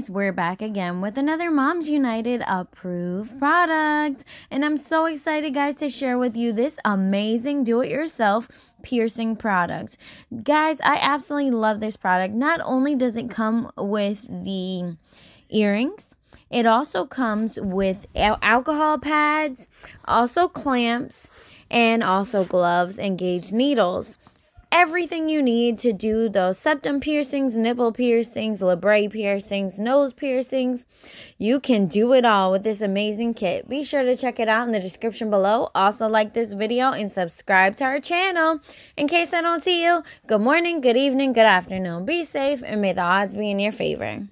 guys, we're back again with another Moms United approved product. And I'm so excited, guys, to share with you this amazing do it yourself piercing product. Guys, I absolutely love this product. Not only does it come with the earrings, it also comes with alcohol pads, also clamps, and also gloves and gauge needles everything you need to do those septum piercings, nipple piercings, labret piercings, nose piercings. You can do it all with this amazing kit. Be sure to check it out in the description below. Also like this video and subscribe to our channel. In case I don't see you, good morning, good evening, good afternoon. Be safe and may the odds be in your favor.